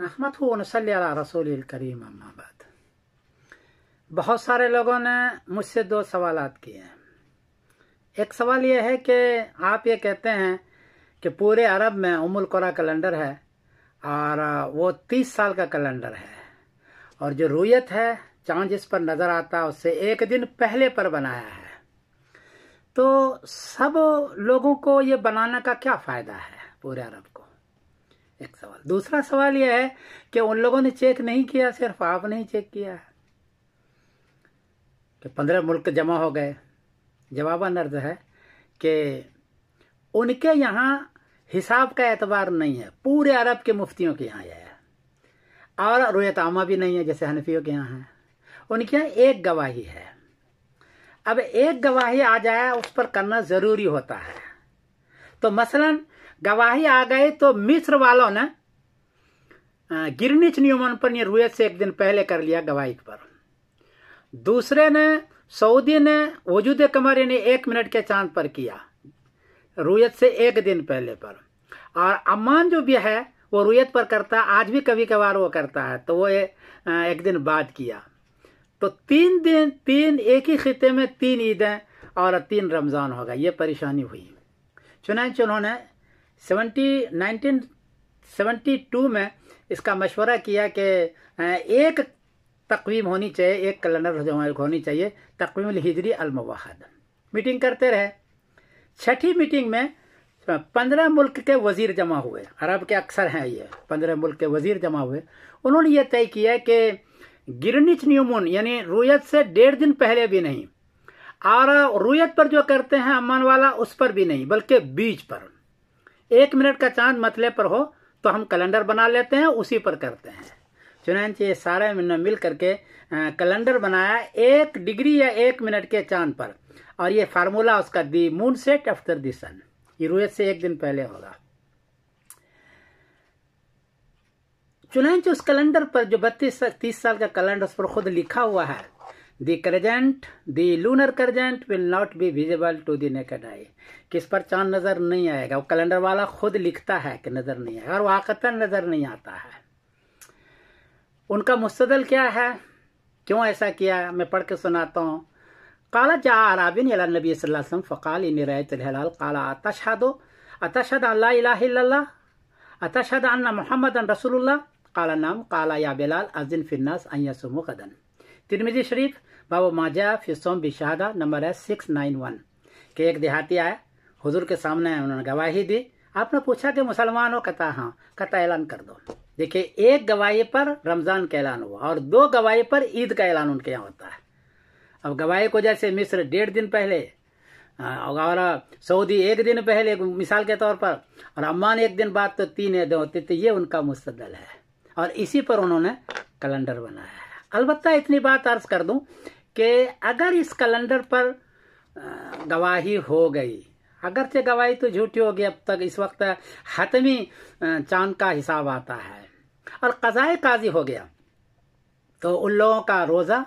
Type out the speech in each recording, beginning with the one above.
नहमत नसल रसोल करीम अम्माबाद बहुत सारे लोगों ने मुझसे दो सवाल किए हैं एक सवाल यह है कि आप ये कहते हैं कि पूरे अरब में उमुल कोरा कैलेंडर है और वो तीस साल का कैलेंडर है और जो रूयत है चांद जिस पर नज़र आता है उससे एक दिन पहले पर बनाया है तो सब लोगों को ये बनाने का क्या फ़ायदा है पूरे अरब को एक सवाल दूसरा सवाल यह है कि उन लोगों ने चेक नहीं किया सिर्फ आपने ही चेक किया है कि पंद्रह मुल्क जमा हो गए जवाब अर्ज है कि उनके यहां हिसाब का एतबार नहीं है पूरे अरब के मुफ्तियों के यहां यह है और रोयतामा भी नहीं है जैसे हनफियों के यहां है उनके यहां एक गवाही है अब एक गवाही आ जाए उस पर करना ज़रूरी होता है तो मसलन गवाही आ गए तो मिस्र वालों ने गिरनिच नियमन पर रुए से एक दिन पहले कर लिया गवाही पर दूसरे ने सऊदी ने वजूद कमर ने एक मिनट के चांद पर किया रुयत से एक दिन पहले पर और अमान जो भी है वो रुयत पर करता आज भी कभी कभार वो करता है तो वो एक दिन बाद किया तो तीन दिन तीन एक ही खिते में तीन ईदें और तीन रमज़ान होगा ये परेशानी हुई चुनाच उन्होंने सेवेंटी नाइनटीन टू में इसका मशवरा किया कि एक तकवीम होनी चाहिए एक कैलेंडर होनी चाहिए तकवीम हिजरी अलमवाहद मीटिंग करते रहे छठी मीटिंग में पंद्रह मुल्क के वजीर जमा हुए अरब के अक्सर हैं ये पंद्रह मुल्क के वजीर जमा हुए उन्होंने ये तय किया कि गिरनिच न्यूमून यानी रूयत से डेढ़ दिन पहले भी नहीं आरा रूयत पर जो करते हैं अमन वाला उस पर भी नहीं बल्कि बीज पर एक मिनट का चांद मतले पर हो तो हम कैलेंडर बना लेते हैं उसी पर करते हैं चुनाच ये सारे मिल करके कैलेंडर बनाया एक डिग्री या एक मिनट के चांद पर और ये फार्मूला उसका the moon set after the sun ये रूएत से एक दिन पहले होगा चुनाच उस कैलेंडर पर जो बत्तीस तीस साल का कैलेंडर उस पर खुद लिखा हुआ है the crescent the lunar crescent will not be visible to the naked eye किस पर चांद नजर नहीं आएगा वो कैलेंडर वाला खुद लिखता है कि नजर नहीं आएगा और वाकता नजर नहीं आता है उनका मुस्तदल क्या है क्यों ऐसा किया मैं पढ़ के सुनाता हूँ काला जा आराबिन नबी वसम फ़काल इन रैतल काला अतशादो अतशद अल्ला अतशद अन्ना मोहम्मद रसूल काला नाम काला या बिलाल अजिन फिन्नास अयसुमो कदन तिरमिजी शरीफ बाबो माजा फिसोम बिशादा नंबर है सिक्स नाइन वन के एक देहाती आया हुजूर के सामने उन्होंने गवाही दी आपने पूछा कि मुसलमान हो कता हाँ कता ऐलान कर दो देखिए एक गवाही पर रमजान का ऐलान हुआ और दो गवाही पर ईद का ऐलान उनके यहाँ होता है अब गवाही को जैसे मिस्र डेढ़ दिन पहले और सऊदी एक दिन पहले मिसाल के तौर पर और अम्मान एक दिन बाद तो तीन ईद होती तो ये उनका मुस्तदल है और इसी पर उन्होंने कैलेंडर बनाया है अलबत्ता इतनी बात अर्ज कर दूं कि अगर इस कैलेंडर पर गवाही हो गई अगरचे गवाही तो झूठी होगी अब तक इस वक्त हतमी चांद का हिसाब आता है और कजाए काजी हो गया तो उन लोगों का रोज़ा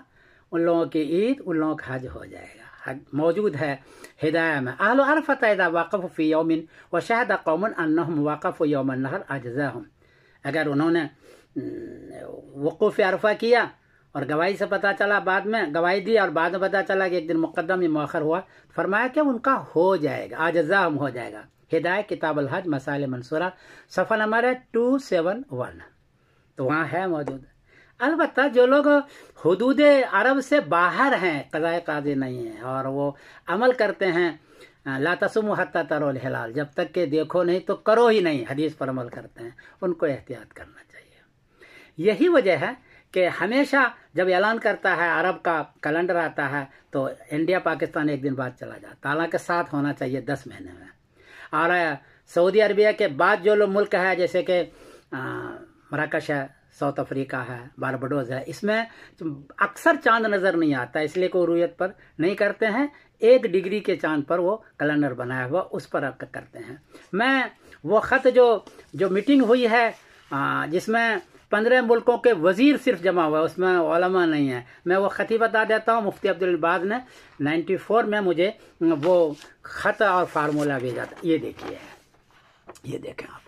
उन लोगों की ईद उन लोगों का हज हो जाएगा मौजूद है हिदाय में आहलो अरफत वाक़फ़ फ़ी योमिन व शाहद कौमन अनहम वाक़फ़ यौमन नहर अज्जा अगर उन्होंने वक़ूफ़ अरफा किया और गवाही से पता चला बाद में गवाही दी और बाद में पता चला कि एक दिन मुकदम ही मौखर हुआ तो फरमाया कि उनका हो जाएगा आजा हम हो जाएगा हिदाय किताब हज मसाल मंसूरा सफ़ा नंबर है टू सेवन वन तो वहाँ है मौजूद अलबत् जो लोग हदूद अरब से बाहर हैं कदाए कादे नहीं हैं और वो अमल करते हैं लातसुम हत्या तरह हिलाल जब तक के देखो नहीं तो करो ही नहीं हदीस पर अमल करते हैं उनको एहतियात करना चाहिए यही वजह है कि हमेशा जब ऐलान करता है अरब का कैलेंडर आता है तो इंडिया पाकिस्तान एक दिन बाद चला जाता हालांकि साथ होना चाहिए दस महीने में और सऊदी अरबिया के बाद जो लोग मुल्क है जैसे कि मराकश है साउथ अफ्रीका है बारबडोज है इसमें अक्सर चांद नज़र नहीं आता इसलिए को रूयत पर नहीं करते हैं एक डिग्री के चांद पर वो कैलेंडर बनाया हुआ उस पर करते हैं मैं वो ख़त जो जो मीटिंग हुई है जिसमें पंद्रह मुल्कों के वजीर सिर्फ जमा हुआ उसमें ओलमा नहीं है मैं वो ख़त ही बता देता हूँ मुफ्ती अब्दुलबाद ने 94 में मुझे वो ख़त और फार्मूला भेजा था ये देखिए ये देखें आप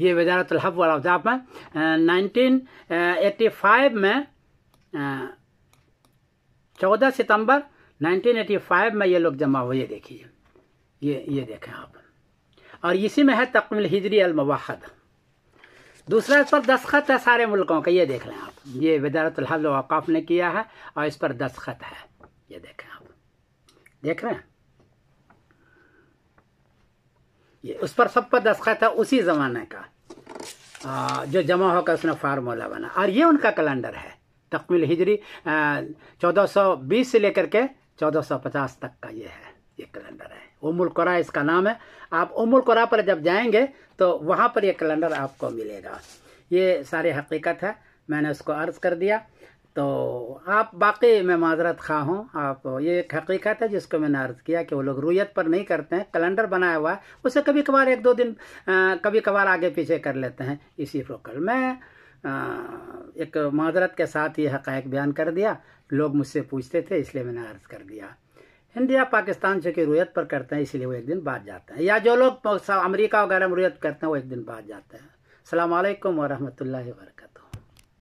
ये वजारत हब वाला आप में नाइनटीन एटी फाइव में चौदह सितंबर 1985 में ये लोग जमा हुए देखिए ये ये देखें आप और इसी में है तकमील हिजरी अलमवाहद दूसरा इस पर दस्खत है सारे मुल्कों का ये देख लें आप ये वजारत वक़ाफ ने किया है और इस पर दस्खत है ये देखें आप देख रहे हैं ये उस पर सब पर दस्खत है उसी ज़माने का आ, जो जमा होकर उसने फार्मूला बना और ये उनका कैलेंडर है तकमील हिजरी चौदह सौ बीस से लेकर के चौदह सौ पचास तक का ये है ये कैलेंडर है उमुल कोरा इसका नाम है आप उमुल कोरा पर जब जाएंगे तो वहाँ पर यह कैलेंडर आपको मिलेगा ये सारी हकीकत है मैंने उसको अर्ज़ कर दिया तो आप बाकी मैं माजरत खा हूँ आप ये एक हकीकत है जिसको मैंने अर्ज़ किया कि वो लोग रुयत पर नहीं करते हैं कैलेंडर बनाया हुआ है उसे कभी कभार एक दो दिन आ, कभी कभार आगे पीछे कर लेते हैं इसी फोकल मैं आ, एक माजरत के साथ ये हक़ बयान कर दिया लोग मुझसे पूछते थे इसलिए मैंने अर्ज़ कर दिया इंडिया पाकिस्तान से की रोयत पर करते हैं इसलिए वो एक दिन बाद जाते हैं या जो लोग अमरीका वगैरह में रोयत करते हैं वो एक दिन बाद जाते हैं अल्लाम वरहमल वर्क